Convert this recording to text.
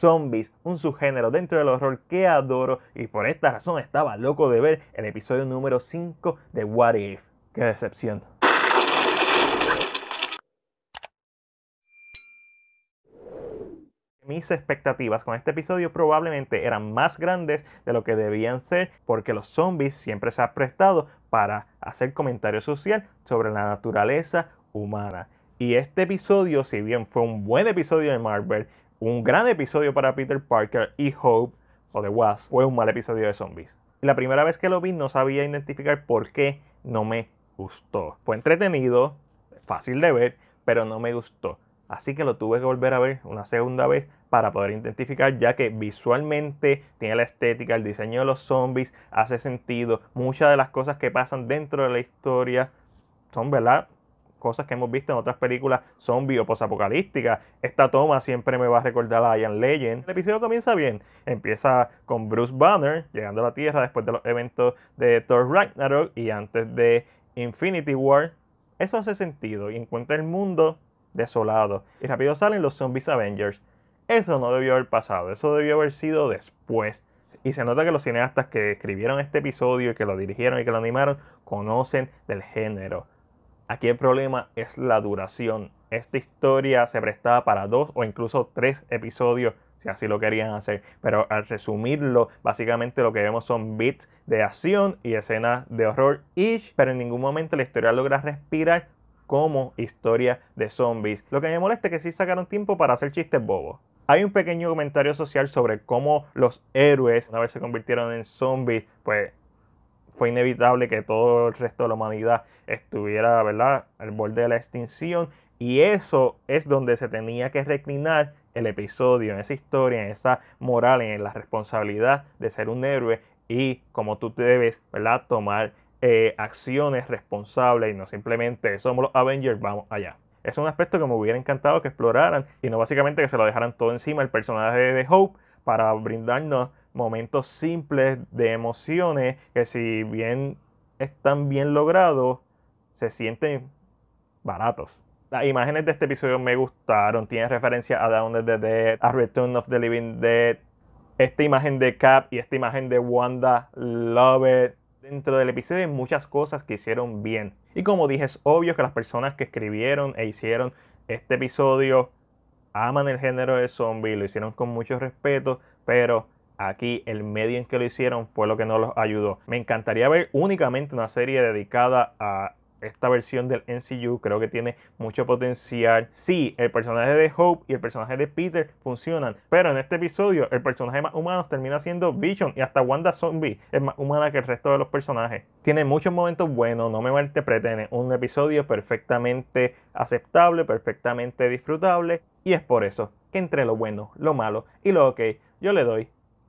zombies, un subgénero dentro del horror que adoro y por esta razón estaba loco de ver el episodio número 5 de What If. ¡Qué decepción! mis expectativas con este episodio probablemente eran más grandes de lo que debían ser porque los zombies siempre se han prestado para hacer comentario social sobre la naturaleza humana. Y este episodio, si bien fue un buen episodio de Marvel, un gran episodio para Peter Parker y Hope, o The Wasp, fue un mal episodio de zombies. La primera vez que lo vi no sabía identificar por qué no me gustó. Fue entretenido, fácil de ver, pero no me gustó. Así que lo tuve que volver a ver una segunda vez para poder identificar, ya que visualmente tiene la estética, el diseño de los zombies hace sentido. Muchas de las cosas que pasan dentro de la historia son, ¿verdad? cosas que hemos visto en otras películas zombie o posapocalípticas. Esta toma siempre me va a recordar a Ian Legend. El episodio comienza bien. Empieza con Bruce Banner llegando a la Tierra después de los eventos de Thor Ragnarok y antes de Infinity War. Eso hace sentido y encuentra el mundo desolado. Y rápido salen los zombies Avengers. Eso no debió haber pasado, eso debió haber sido después. Y se nota que los cineastas que escribieron este episodio y que lo dirigieron y que lo animaron conocen del género Aquí el problema es la duración. Esta historia se prestaba para dos o incluso tres episodios si así lo querían hacer. Pero al resumirlo, básicamente lo que vemos son bits de acción y escenas de horror ish, pero en ningún momento la historia logra respirar como historia de zombies. Lo que me molesta es que sí sacaron tiempo para hacer chistes bobos. Hay un pequeño comentario social sobre cómo los héroes, una vez se convirtieron en zombies, pues fue inevitable que todo el resto de la humanidad estuviera, ¿verdad?, al borde de la extinción. Y eso es donde se tenía que reclinar el episodio, en esa historia, en esa moral, en la responsabilidad de ser un héroe y como tú debes, ¿verdad?, tomar eh, acciones responsables y no simplemente somos los Avengers, vamos allá. Es un aspecto que me hubiera encantado que exploraran y no básicamente que se lo dejaran todo encima el personaje de Hope para brindarnos momentos simples de emociones que si bien están bien logrados, se sienten baratos. Las imágenes de este episodio me gustaron, Tiene referencia a Down of the Dead, a Return of the Living Dead, esta imagen de Cap y esta imagen de Wanda, love it. Dentro del episodio hay muchas cosas que hicieron bien. Y como dije, es obvio que las personas que escribieron e hicieron este episodio aman el género de zombie, lo hicieron con mucho respeto, pero Aquí el medio en que lo hicieron fue lo que no los ayudó. Me encantaría ver únicamente una serie dedicada a esta versión del NCU creo que tiene mucho potencial. Sí, el personaje de Hope y el personaje de Peter funcionan, pero en este episodio el personaje más humano termina siendo Vision y hasta Wanda Zombie es más humana que el resto de los personajes. Tiene muchos momentos buenos, no me malinterpreten, un episodio perfectamente aceptable, perfectamente disfrutable y es por eso que entre lo bueno, lo malo y lo ok, yo le doy